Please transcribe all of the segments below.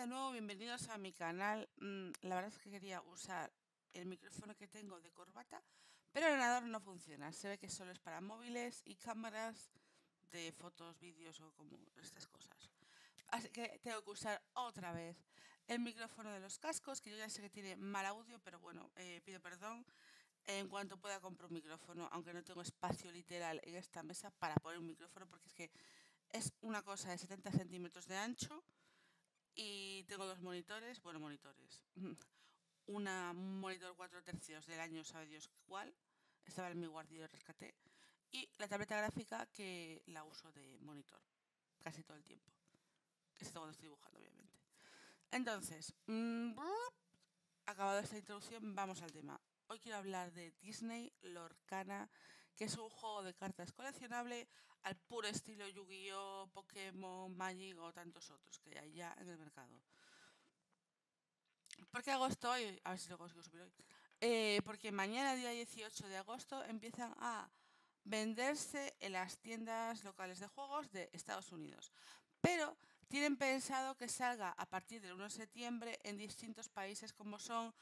de nuevo, bienvenidos a mi canal. Mm, la verdad es que quería usar el micrófono que tengo de corbata, pero el ordenador no funciona. Se ve que solo es para móviles y cámaras de fotos, vídeos o como estas cosas. Así que tengo que usar otra vez el micrófono de los cascos, que yo ya sé que tiene mal audio, pero bueno, eh, pido perdón. En cuanto pueda compro un micrófono, aunque no tengo espacio literal en esta mesa para poner un micrófono, porque es que es una cosa de 70 centímetros de ancho y tengo dos monitores, bueno, monitores. Una, un monitor 4 tercios del año, sabe Dios cuál. Estaba en mi guardia de rescate. Y la tableta gráfica que la uso de monitor casi todo el tiempo. Esto cuando estoy dibujando, obviamente. Entonces, mm, acabado esta introducción, vamos al tema. Hoy quiero hablar de Disney, Lorcana que es un juego de cartas coleccionable al puro estilo Yu-Gi-Oh, Pokémon, Magic o tantos otros que hay ya en el mercado. ¿Por qué agosto hoy? A ver si lo consigo subir hoy. Eh, porque mañana, día 18 de agosto, empiezan a venderse en las tiendas locales de juegos de Estados Unidos. Pero tienen pensado que salga a partir del 1 de septiembre en distintos países como son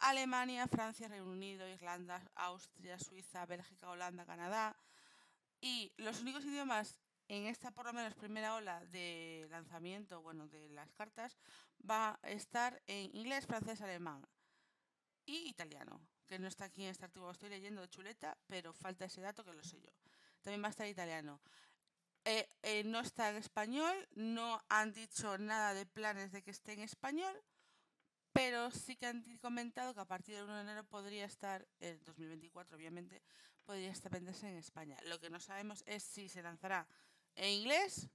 Alemania, Francia, Reino Unido, Irlanda, Austria, Suiza, Bélgica, Holanda, Canadá. Y los únicos idiomas en esta por lo menos primera ola de lanzamiento, bueno, de las cartas, va a estar en inglés, francés, alemán y italiano, que no está aquí en este artículo, estoy leyendo de chuleta, pero falta ese dato que lo sé yo. También va a estar italiano. Eh, eh, no está en español, no han dicho nada de planes de que esté en español, pero sí que han comentado que a partir del 1 de enero podría estar, en 2024 obviamente, podría estar venderse en España. Lo que no sabemos es si se lanzará en inglés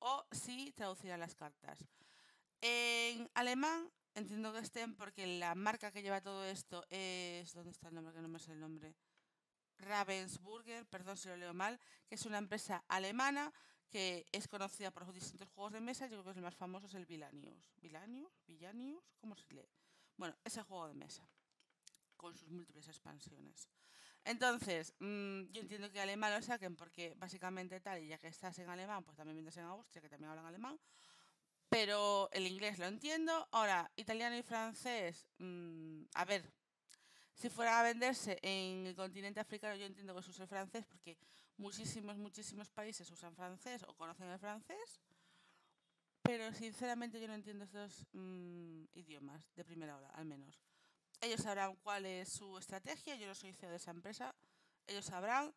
o si traducirá las cartas. En alemán entiendo que estén porque la marca que lleva todo esto es... ¿Dónde está el nombre? Que no me sé el nombre. Ravensburger, perdón si lo leo mal, que es una empresa alemana que es conocida por sus distintos juegos de mesa. Yo creo que el más famoso es el Villanius. ¿Villanius? ¿Villanius? ¿Cómo se lee? Bueno, ese juego de mesa con sus múltiples expansiones. Entonces, mm, yo entiendo que alemán lo saquen porque básicamente tal, y ya que estás en alemán, pues también vienes en Austria, que también hablan alemán, pero el inglés lo entiendo. Ahora, italiano y francés, mm, a ver, si fuera a venderse en el continente africano, yo entiendo que se use francés, porque muchísimos, muchísimos países usan francés o conocen el francés, pero sinceramente yo no entiendo estos mm, idiomas, de primera hora, al menos. Ellos sabrán cuál es su estrategia, yo no soy CEO de esa empresa, ellos sabrán.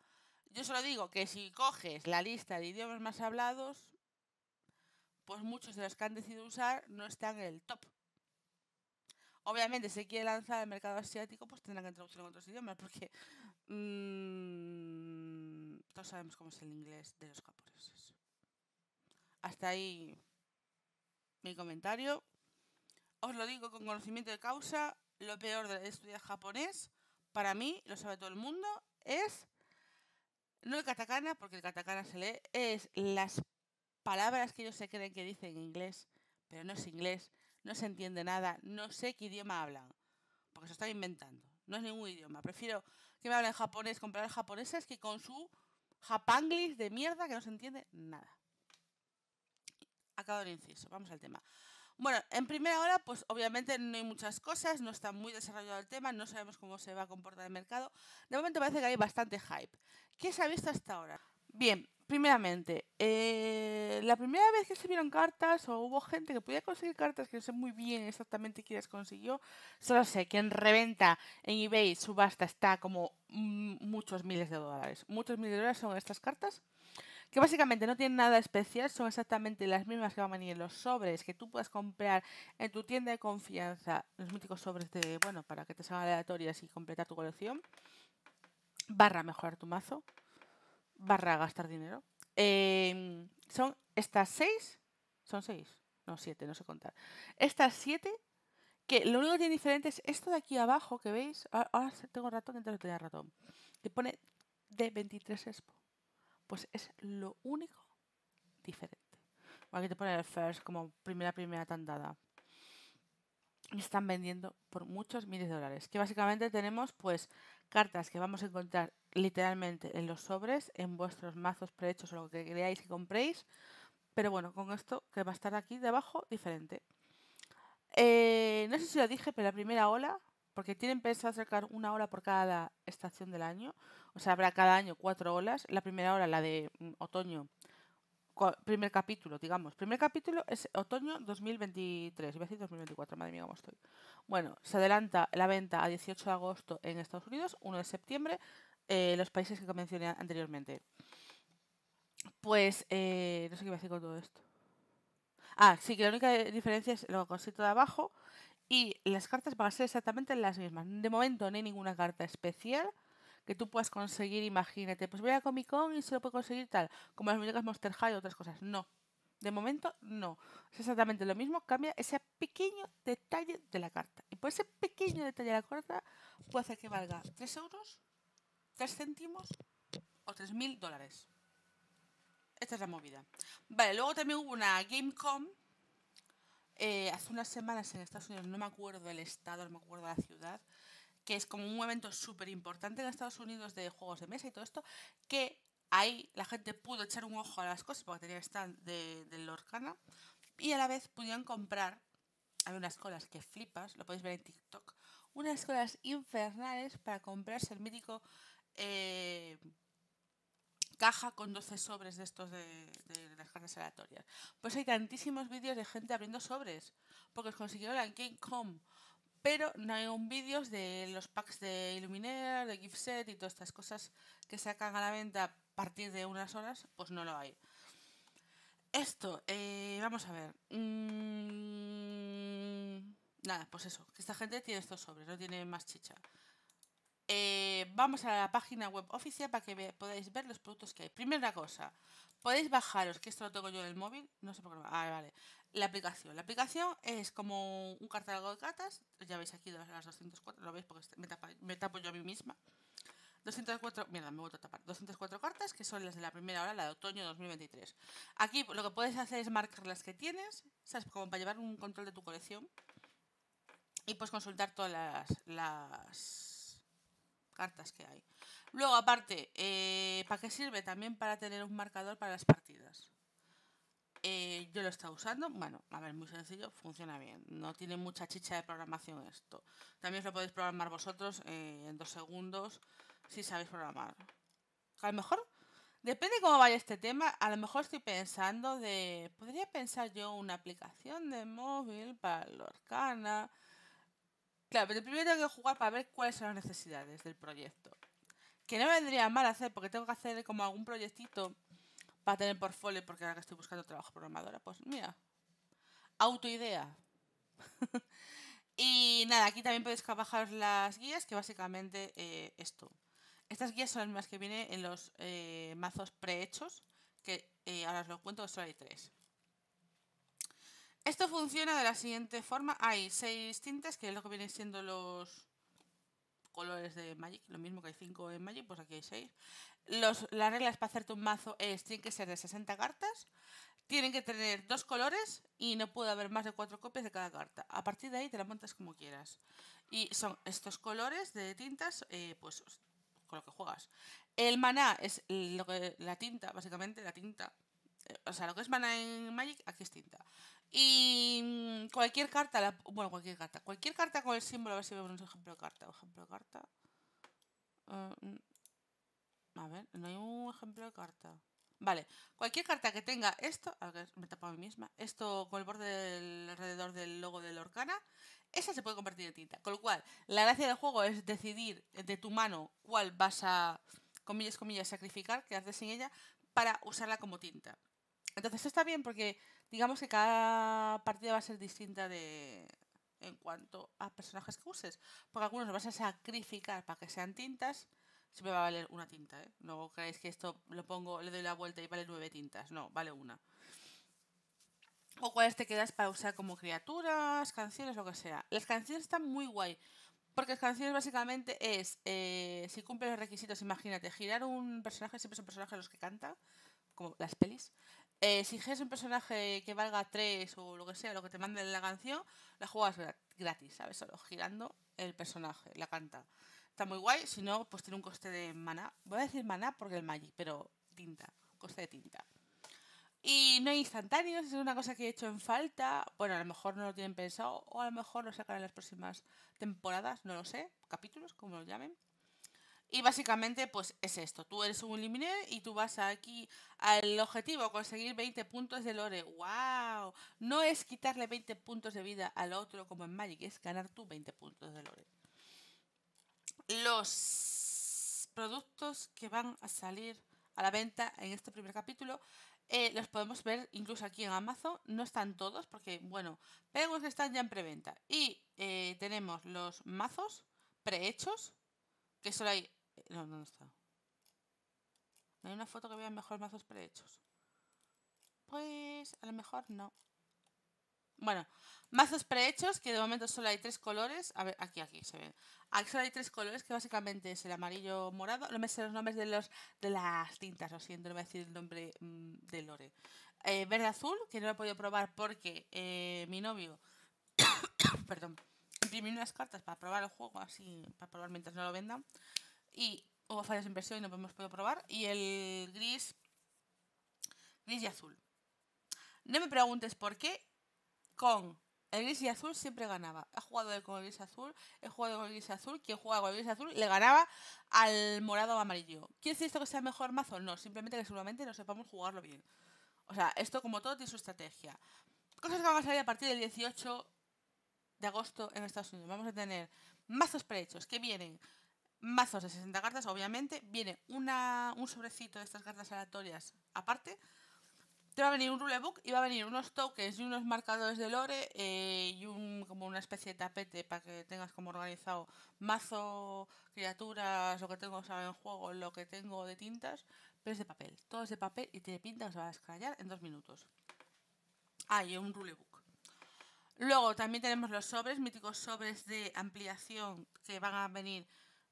Yo solo digo que si coges la lista de idiomas más hablados, pues muchos de los que han decidido usar no están en el top. Obviamente, si quiere lanzar al mercado asiático, pues tendrá que traducirlo en otros idiomas, porque mm, todos sabemos cómo es el inglés de los japoneses. Hasta ahí mi comentario. Os lo digo con conocimiento de causa, lo peor de estudiar japonés, para mí, lo sabe todo el mundo, es no el katakana, porque el katakana se lee, es las palabras que ellos se creen que dicen en inglés, pero no es inglés, no se entiende nada, no sé qué idioma hablan, porque se están inventando. No es ningún idioma. Prefiero que me hablen japonés comprar japoneses, japonesas que con su japanglish de mierda que no se entiende nada. Acabo el inciso, vamos al tema. Bueno, en primera hora, pues obviamente no hay muchas cosas, no está muy desarrollado el tema, no sabemos cómo se va a comportar el mercado. De momento parece que hay bastante hype. ¿Qué se ha visto hasta ahora? Bien, primeramente, eh, la primera vez que se vieron cartas o hubo gente que podía conseguir cartas que no sé muy bien exactamente quién las consiguió, solo sé que en reventa en eBay subasta está como muchos miles de dólares. Muchos miles de dólares son estas cartas que básicamente no tienen nada especial, son exactamente las mismas que van a venir en los sobres que tú puedes comprar en tu tienda de confianza, los míticos sobres de, bueno, para que te salgan aleatorias y completar tu colección, barra mejorar tu mazo barra gastar dinero. Em, son estas seis, son seis, no siete, no sé contar. Estas siete, que lo único que tiene diferente es esto de aquí abajo que veis. Ahora tengo un ratón, entonces tenía ratón. Que pone de 23 Expo. Pues es lo único diferente. Aquí te pone el first como primera, primera tandada. Están vendiendo por muchos miles de dólares. Que básicamente tenemos pues cartas que vamos a encontrar literalmente en los sobres, en vuestros mazos prehechos o lo que creáis y compréis. Pero bueno, con esto que va a estar aquí debajo, diferente. Eh, no sé si lo dije, pero la primera ola, porque tienen pensado acercar una ola por cada estación del año. O sea, habrá cada año cuatro olas. La primera ola, la de mm, otoño, primer capítulo, digamos. Primer capítulo es otoño 2023, iba a 2024, madre mía cómo estoy. Bueno, se adelanta la venta a 18 de agosto en Estados Unidos, 1 de septiembre eh, los países que mencioné anteriormente. Pues, eh, no sé qué voy a hacer con todo esto. Ah, sí, que la única eh, diferencia es lo cosito de abajo y las cartas van a ser exactamente las mismas. De momento no hay ninguna carta especial que tú puedas conseguir, imagínate, pues voy a Comic Con y se lo puedo conseguir tal, como las muñecas Monster High o otras cosas. No, de momento no. Es exactamente lo mismo, cambia ese pequeño detalle de la carta. Y por ese pequeño detalle de la carta puede hacer que valga 3 euros 3 céntimos o 3.000 dólares. Esta es la movida. Vale, luego también hubo una Gamecom eh, hace unas semanas en Estados Unidos, no me acuerdo del estado, no me acuerdo la ciudad, que es como un evento súper importante en Estados Unidos de juegos de mesa y todo esto, que ahí la gente pudo echar un ojo a las cosas porque tenía stand de, Lorcana y a la vez pudieron comprar, había unas colas que flipas, lo podéis ver en TikTok, unas colas infernales para comprarse el mítico eh, caja con 12 sobres de estos de, las cajas aleatorias. Pues hay tantísimos vídeos de gente abriendo sobres, porque os consiguieron en Home. pero no hay un vídeos de los packs de Illuminaire, de Gift y todas estas cosas que sacan a la venta a partir de unas horas, pues no lo hay. Esto, eh, vamos a ver. Mm, nada, pues eso, que esta gente tiene estos sobres, no tiene más chicha. Eh, vamos a la página web oficial para que podáis ver los productos que hay. Primera cosa, podéis bajaros, que esto lo tengo yo en el móvil, no sé por qué. Ah, vale. La aplicación. La aplicación es como un catálogo de cartas. Ya veis aquí las 204, lo veis porque me, tapo yo a mí misma. 204, me a tapar. 204 cartas, que son las de la primera hora, la de otoño 2023. Aquí lo que puedes hacer es marcar las que tienes, ¿sabes? Como para llevar un control de tu colección. Y pues consultar todas las cartas que hay. Luego, aparte, eh, ¿para qué sirve? También para tener un marcador para las partidas. Eh, yo lo estado usando, bueno, a ver, muy sencillo, funciona bien. No tiene mucha chicha de programación esto. También os lo podéis programar vosotros eh, en dos segundos si sabéis programar. A lo mejor, depende cómo vaya este tema, a lo mejor estoy pensando de. Podría pensar yo una aplicación de móvil para Lorcana Claro, pero primero tengo que jugar para ver cuáles son las necesidades del proyecto. Que no vendría mal hacer, porque tengo que hacer como algún proyectito para tener portfolio, porque ahora que estoy buscando trabajo programadora, pues mira, autoidea. y nada, aquí también podéis trabajar las guías, que básicamente eh, esto. Estas guías son las mismas que vienen en los eh, mazos prehechos, que eh, ahora os lo cuento, solo hay tres. Esto funciona de la siguiente forma. Hay seis tintas, que es lo que vienen siendo los colores de Magic. Lo mismo que hay cinco en Magic, pues aquí hay seis. Los, las reglas para hacerte un mazo es, tienen que ser de 60 cartas. Tienen que tener dos colores y no puede haber más de cuatro copias de cada carta. A partir de ahí te la montas como quieras. Y son estos colores de tintas, eh, pues con lo que juegas. El maná es la tinta, básicamente, la tinta. Eh, o sea, lo que es maná en Magic, aquí es tinta. Y mm, cualquier carta, bueno, cualquier carta, cualquier carta con el símbolo, a ver si vemos un ejemplo de carta. Ejemplo de carta. Ah, mm, a ver, no hay un ejemplo de carta. Vale, cualquier carta que tenga esto, a ver, me tapo a mí misma, esto con el borde alrededor del logo la Orcana, esa se puede convertir en tinta. Con lo cual, la gracia del juego es decidir de tu mano cuál vas a, comillas, comillas, sacrificar, haces sin ella, para usarla como tinta. Entonces está bien porque digamos que cada partida va a ser distinta de en cuanto a personajes que uses. Porque algunos los vas a sacrificar para que sean tintas. Siempre va a valer una tinta, ¿eh? No creáis que esto lo pongo, le doy la vuelta y vale nueve tintas. No, vale una. O cuáles te quedas para usar como criaturas, canciones, lo que sea. Las canciones están muy guay. Porque las canciones básicamente es, eh, si cumple los requisitos, imagínate, girar un personaje, siempre son personajes los que cantan, como las pelis, eh, si es un personaje que valga 3 o lo que sea, lo que te mande la canción, la juegas gratis, ¿sabes? Solo girando el personaje, la canta. Está muy guay, si no, pues tiene un coste de mana, Voy a decir maná porque el Magic, pero tinta, coste de tinta. Y no hay instantáneos, es una cosa que he hecho en falta. Bueno, a lo mejor no lo tienen pensado, o a lo mejor lo sacan en las próximas temporadas, no lo sé, capítulos, como lo llamen. Y básicamente pues es esto, tú eres un eliminador y tú vas aquí al objetivo, conseguir 20 puntos de lore. ¡Wow! No es quitarle 20 puntos de vida al otro como en Magic, es ganar tú 20 puntos de lore. Los productos que van a salir a la venta en este primer capítulo eh, los podemos ver incluso aquí en Amazon. No están todos porque, bueno, pero están ya en preventa. Y eh, tenemos los mazos prehechos, que solo hay no, no, está. hay una foto que vea mejor mazos prehechos. Pues a lo mejor no. Bueno, mazos prehechos, que de momento solo hay tres colores. A ver, aquí, aquí se ven. Aquí solo hay tres colores, que básicamente es el amarillo morado. No me sé los nombres de los de las tintas, lo siento, no voy a decir el nombre mm, de Lore. Eh, verde azul, que no lo he podido probar porque eh, mi novio. perdón. Imprimí unas cartas para probar el juego, así, para probar mientras no lo vendan y hubo fallas en inversión y no hemos podido probar. Y el gris, gris y azul. No me preguntes por qué con el gris y azul siempre ganaba. He jugado con el gris y azul, he jugado con el gris y azul, quien juega con el gris y azul le ganaba al morado o amarillo. ¿Quiere decir esto que sea mejor mazo? No, simplemente que seguramente no sepamos jugarlo bien. O sea, esto como todo tiene su estrategia. Cosas que van a salir a partir del 18 de agosto en Estados Unidos. Vamos a tener mazos prehechos que vienen mazos de 60 cartas, obviamente. Viene una, un sobrecito de estas cartas aleatorias aparte. Te va a venir un rulebook y va a venir unos tokens y unos marcadores de lore eh, y un, como una especie de tapete para que tengas como organizado mazo, criaturas, lo que tengo en juego, lo que tengo de tintas, pero es de papel. Todo es de papel y tiene pinta que se va a escallar en dos minutos. Ah, y un rulebook. Luego también tenemos los sobres, míticos sobres de ampliación que van a venir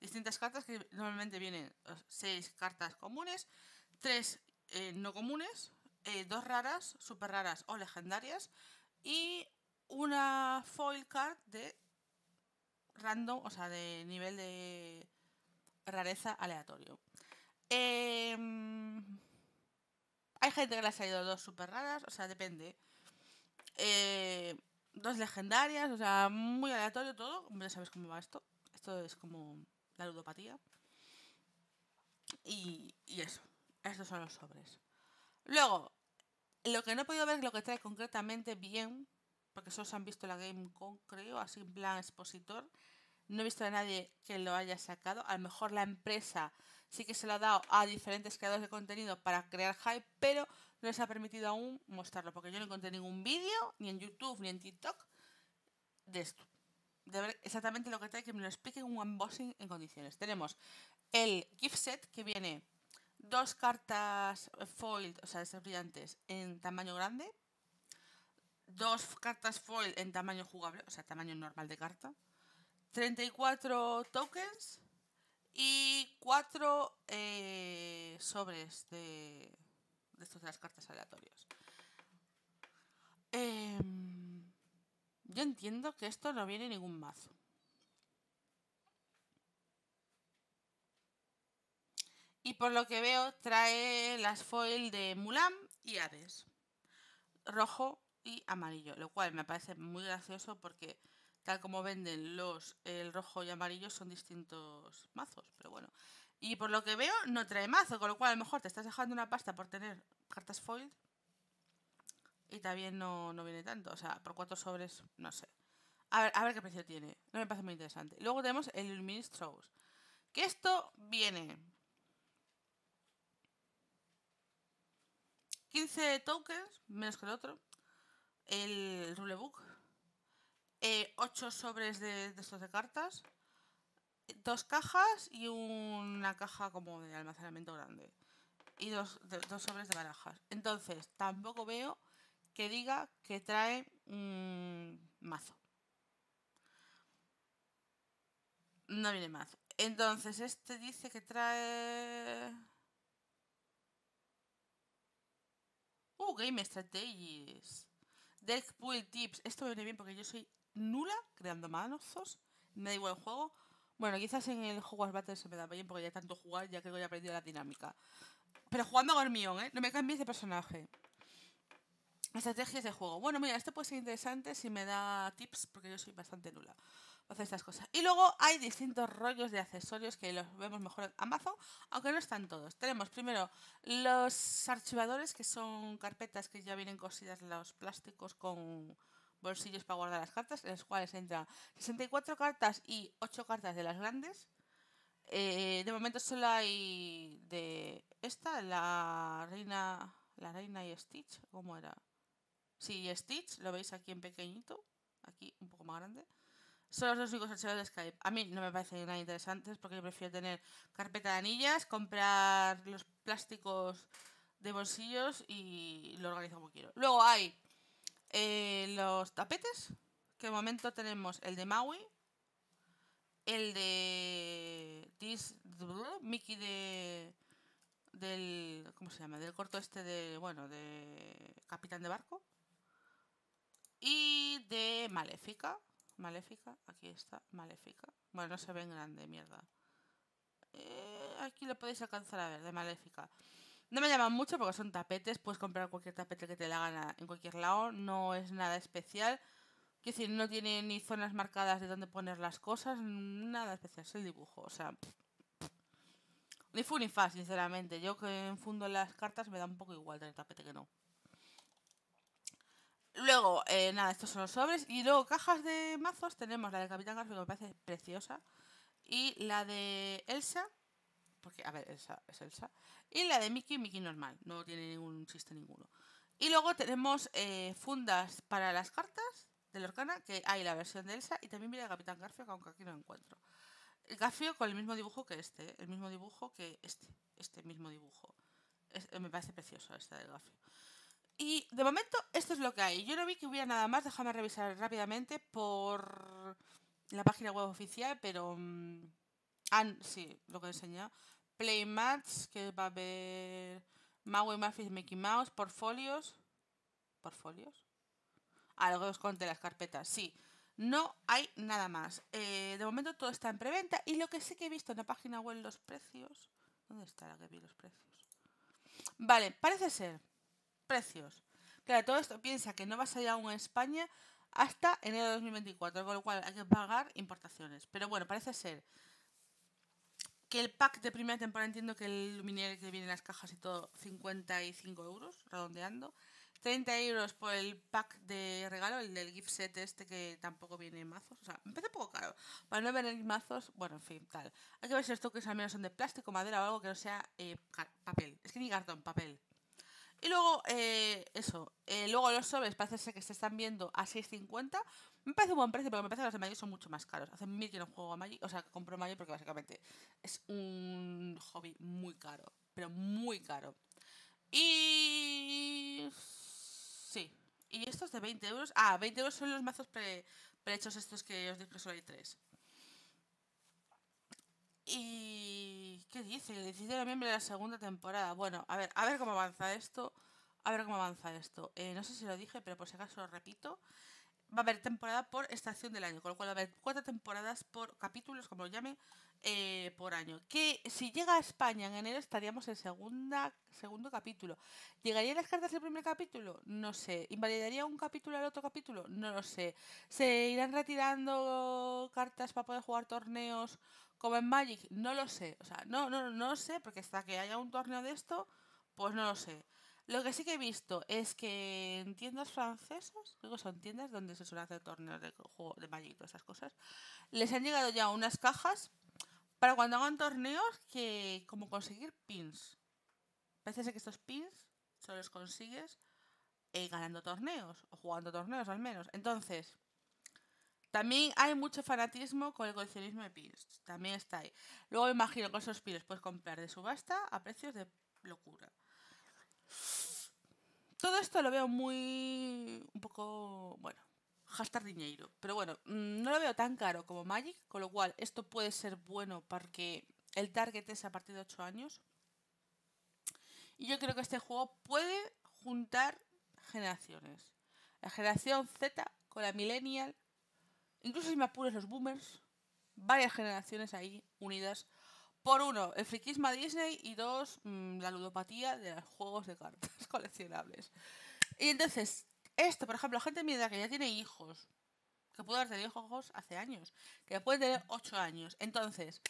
distintas cartas que normalmente vienen seis cartas comunes, tres eh, no comunes, eh, dos raras, super raras o legendarias y una foil card de random, o sea, de nivel de rareza aleatorio. Em, hay gente que le ha salido dos super raras, o sea, depende. Eh, dos legendarias, o sea, muy aleatorio todo. Ya sabes cómo va esto. Esto es como la ludopatía. Y, eso, estos son los sobres. Luego, lo que no he podido ver es lo que trae concretamente bien, porque solo se han visto la GameCon, creo, así en plan expositor. No he visto a nadie que lo haya sacado. A lo mejor la empresa sí que se lo ha dado a diferentes creadores de contenido para crear hype, pero no les ha permitido aún mostrarlo, porque yo no encontré ningún vídeo, ni en YouTube, ni en TikTok, de esto de ver exactamente lo que trae, que me lo explique un unboxing en condiciones. Tenemos el gift set que viene dos cartas foil, o sea, de ser brillantes, en tamaño grande, dos cartas foil en tamaño jugable, o sea, tamaño normal de carta, 34 tokens y 4 eh, sobres de, de de las cartas aleatorias em, yo entiendo que esto no viene ningún mazo. Y por lo que veo, trae las foil de Mulan y Ades, Rojo y amarillo. Lo cual me parece muy gracioso porque tal como venden los el rojo y amarillo son distintos mazos. Pero bueno. Y por lo que veo, no trae mazo. Con lo cual a lo mejor te estás dejando una pasta por tener cartas foil y también no, viene tanto. O sea, por cuatro sobres, no sé. A ver, qué precio tiene. No me parece muy interesante. Luego tenemos el Illuminist Que esto viene 15 tokens, menos que el otro. El rulebook. 8 eh, sobres de, estos de cartas. Dos cajas y una caja como de almacenamiento grande. Y dos, dos sobres de barajas. Entonces, tampoco veo que diga que trae mazo. No viene mazo. Entonces, este dice que trae... Uh, Game Strategies. Deck Pool Tips. Esto me viene bien porque yo soy nula creando mazos, Me da igual el juego. Bueno, quizás en el Hogwarts Battle se me da bien porque ya tanto jugar, ya creo que ya he aprendido la dinámica. Pero jugando a Gormión, ¿eh? No me cambies de personaje. Estrategias de juego. Bueno, mira, esto puede ser interesante si me da tips, porque yo soy bastante nula hacer estas cosas. Y luego hay distintos rollos de accesorios que los vemos mejor en Amazon, aunque no están todos. Tenemos primero los archivadores, que son carpetas que ya vienen cosidas los plásticos con bolsillos para guardar las cartas, en las cuales entra 64 cartas y 8 cartas de las grandes. Eh, de momento solo hay de esta, la reina, la reina y Stitch, ¿cómo era? Sí, Stitch, lo veis aquí en pequeñito, aquí un poco más grande. Son los dos únicos archivos de Skype. A mí no me parecen nada interesantes porque yo prefiero tener carpeta de anillas, comprar los plásticos de bolsillos y lo organizo como quiero. Luego hay eh, los tapetes, que de momento tenemos el de Maui, el de This, Mickey de del ¿cómo se llama? del corto este de bueno, de Capitán de barco. Y de Maléfica. Maléfica, aquí está, Maléfica. Bueno, no se ve en grande, mierda. Eh, aquí lo podéis alcanzar a ver, de Maléfica. No me llaman mucho porque son tapetes, puedes comprar cualquier tapete que te la gana en cualquier lado, no es nada especial. Quiero decir, no tiene ni zonas marcadas de dónde poner las cosas, nada especial, es el dibujo, o sea... Ni fun ni fa, sinceramente. Yo que enfundo las cartas me da un poco igual tener tapete que no. Luego, eh, nada, estos son los sobres. Y luego, cajas de mazos. Tenemos la de Capitán Garfio, que me parece preciosa. Y la de Elsa. Porque, a ver, Elsa es Elsa. Y la de Mickey, Mickey normal. No tiene ningún chiste ninguno. Y luego tenemos eh, fundas para las cartas de Lorcana, que hay la versión de Elsa. Y también viene Capitán Garfio, que aunque aquí no encuentro. El Garfio con el mismo dibujo que este. ¿eh? El mismo dibujo que este. Este mismo dibujo. me parece precioso esta de Garfio. Y de momento esto es lo que hay. Yo no vi que hubiera nada más, déjame revisar rápidamente por la página web oficial, pero... Ah, sí, lo que he enseñado. Playmats, que va a haber Maui Murphy's Mickey Mouse, portfolios. ¿Portfolios? Algo ah, que os conté las carpetas, sí. No hay nada más. Eh, de momento todo está en preventa y lo que sí que he visto en la página web los precios. ¿Dónde está la que vi los precios? Vale, parece ser precios. Claro, todo esto piensa que no va a salir aún en España hasta enero de 2024, con lo cual hay que pagar importaciones. Pero bueno, parece ser que el pack de primera temporada, entiendo que el Luminaire que viene en las cajas y todo, 55 euros, redondeando. 30 euros por el pack de regalo, el del gift set este que tampoco viene en mazos. O sea, me parece un poco caro. Para no venir mazos, bueno, en fin, tal. Hay que ver si estos toques al menos son de plástico, madera o algo que no sea eh, papel. Es que ni cartón, papel. Y luego, eh, eso, eh, luego los sobres parece ser que se están viendo a 6.50. Me parece un buen precio, pero me parece que los de Magic son mucho más caros. Hace mil que no juego a Magic, o sea, compro Magic porque básicamente es un hobby muy caro, pero muy caro. Y... Sí. Y estos de 20 euros. Ah, 20 euros son los mazos pre prehechos estos que os dije, solo hay tres. Y dice? El 17 de noviembre de la segunda temporada. Bueno, a ver, a ver cómo avanza esto. A ver cómo avanza esto. Eh, no sé si lo dije, pero por si acaso lo repito. Va a haber temporada por estación del año, con lo cual va a haber cuatro temporadas por capítulos, como lo llame, eh, por año. Que si llega a España en enero estaríamos en segunda, segundo capítulo. ¿Llegarían las cartas del primer capítulo? No sé. ¿Invalidaría un capítulo al otro capítulo? No lo sé. ¿Se irán retirando cartas para poder jugar torneos como en Magic, no lo sé. O sea, no, no, no lo sé, porque hasta que haya un torneo de esto, pues no lo sé. Lo que sí que he visto es que en tiendas francesas, digo, son tiendas donde se suele hacer torneos de juego de Magic y todas esas cosas, les han llegado ya unas cajas para cuando hagan torneos que como conseguir pins. Parece que estos pins solo los consigues eh, ganando torneos o jugando torneos al menos. Entonces, también hay mucho fanatismo con el coleccionismo de pins, También está ahí. Luego imagino que esos pins puedes comprar de subasta a precios de locura. Todo esto lo veo muy. un poco. bueno, gastar dinero. Pero bueno, mm, no lo veo tan caro como Magic, con lo cual esto puede ser bueno porque el target es a partir de 8 años. Y yo creo que este juego puede juntar generaciones. La generación Z con la millennial Incluso si me apures los boomers, varias generaciones ahí unidas por uno, el friquismo Disney y dos, mm, la ludopatía de los juegos de cartas coleccionables. Y entonces, esto, por ejemplo, gente de que ya tiene hijos, que pudo haber tenido hijos hace años, que puede tener ocho años. Entonces,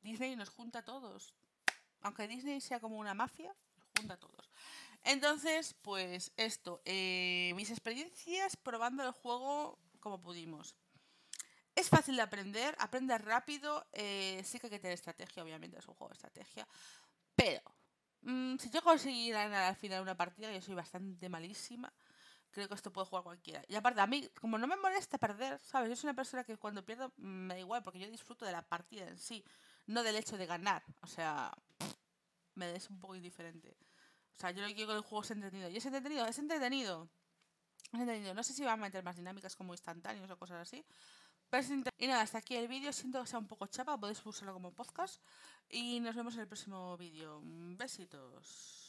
Disney nos junta a todos. Aunque Disney sea como una mafia, nos junta a todos. Entonces, pues esto, eh, mis experiencias probando el juego como pudimos. Es fácil de aprender, aprende rápido, eh, sí que hay que tener estrategia, obviamente es un juego de estrategia, pero mm, si yo conseguí ganar al final una partida, yo soy bastante malísima, creo que esto puede jugar cualquiera. Y aparte, a mí, como no me molesta perder, ¿sabes? Yo soy una persona que cuando pierdo mm, me da igual, porque yo disfruto de la partida en sí, no del hecho de ganar. O sea, me es un poco indiferente. O sea, yo lo que quiero que el juego sea entretenido. Y es entretenido, es entretenido. Es entretenido. No sé si van a meter más dinámicas como instantáneos o cosas así. Y nada, hasta aquí el vídeo. Siento que sea un poco chapa, podéis usarlo como podcast. Y nos vemos en el próximo vídeo. Besitos.